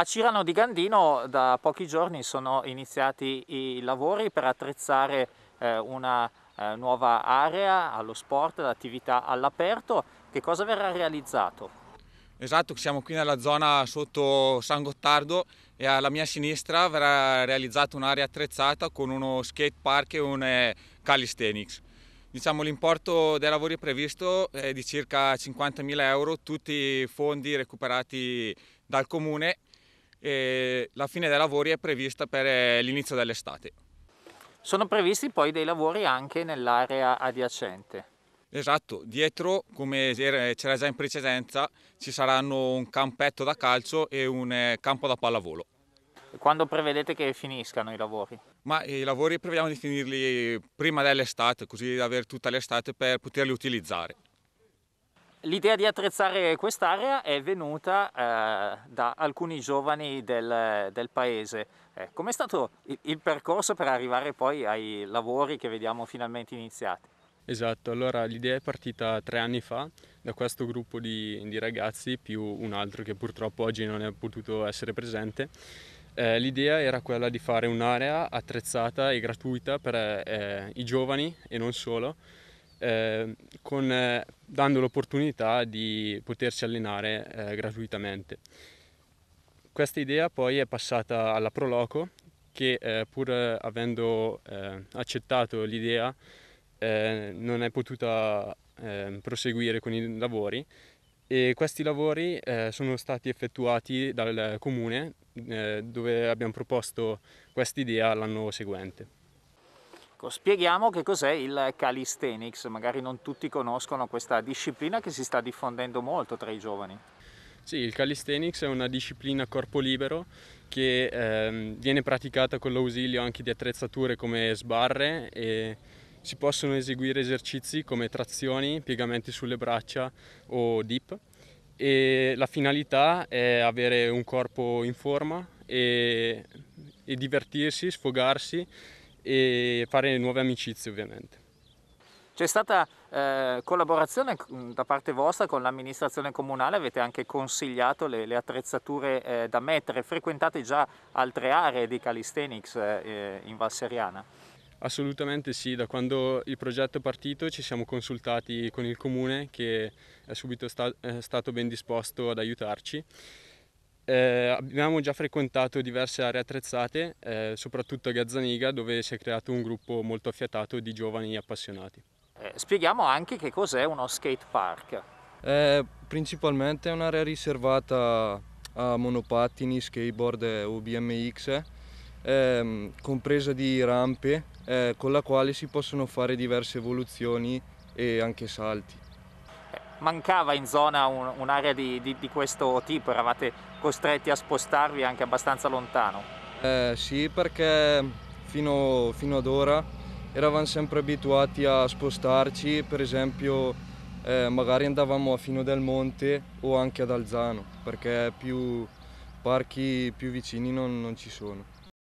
A Cirano di Gandino da pochi giorni sono iniziati i lavori per attrezzare eh, una eh, nuova area allo sport, all'attività all'aperto. Che cosa verrà realizzato? Esatto, siamo qui nella zona sotto San Gottardo e alla mia sinistra verrà realizzata un'area attrezzata con uno skate park e un eh, calisthenics. Diciamo, l'importo dei lavori previsto è di circa 50.000 euro, tutti fondi recuperati dal comune e la fine dei lavori è prevista per eh, l'inizio dell'estate. Sono previsti poi dei lavori anche nell'area adiacente. Esatto, dietro come c'era già in precedenza ci saranno un campetto da calcio e un eh, campo da pallavolo. Quando prevedete che finiscano i lavori? Ma i lavori prevediamo di finirli prima dell'estate, così da avere tutta l'estate per poterli utilizzare. L'idea di attrezzare quest'area è venuta eh, da alcuni giovani del, del paese. Eh, com'è stato il, il percorso per arrivare poi ai lavori che vediamo finalmente iniziati? Esatto, allora l'idea è partita tre anni fa da questo gruppo di, di, ragazzi più un altro che purtroppo oggi non è potuto essere presente. Eh, l'idea era quella di fare un'area attrezzata e gratuita per eh, i giovani e non solo, eh, con, eh, dando l'opportunità di potersi allenare eh, gratuitamente. Questa idea poi è passata alla Proloco che eh, pur eh, avendo eh, accettato l'idea non è potuta ehm, proseguire con i lavori e questi lavori sono stati effettuati dal comune dove abbiamo proposto questa idea l'anno seguente. Ecco, spieghiamo che cos'è il calisthenics, magari non tutti conoscono questa disciplina che si sta diffondendo molto tra i giovani. Sì, il calisthenics è una disciplina corpo libero che ehm, viene praticata con l'ausilio anche di attrezzature come sbarre e si possono eseguire esercizi come trazioni, piegamenti sulle braccia o dip e la finalità è avere un corpo in forma e, e divertirsi, sfogarsi e fare nuove amicizie ovviamente. C'è stata eh, collaborazione mm, da parte vostra con l'amministrazione comunale, avete anche consigliato le, le attrezzature eh, da mettere, frequentate già altre aree di calisthenics eh, in Seriana? Assolutamente sì, da quando il progetto è partito ci siamo consultati con il comune che è subito sta è eh, stato ben disposto ad aiutarci eh, abbiamo già frequentato diverse aree attrezzate, eh, soprattutto a Gazzaniga, dove si è creato un gruppo molto affiatato di giovani appassionati. Eh, spieghiamo anche che cos'è uno skate park. principalmente è un'area riservata a monopattini, skateboard o BMX, ehm, compresa di rampe eh, con la quale si possono fare diverse evoluzioni e anche salti mancava in zona un'area di, di, di, questo tipo, eravate costretti a spostarvi anche abbastanza lontano? Eh, sì, perché fino, fino, ad ora eravamo sempre abituati a spostarci, per esempio eh, magari andavamo a Fino del Monte o anche ad Alzano, perché più parchi più vicini non, non ci sono.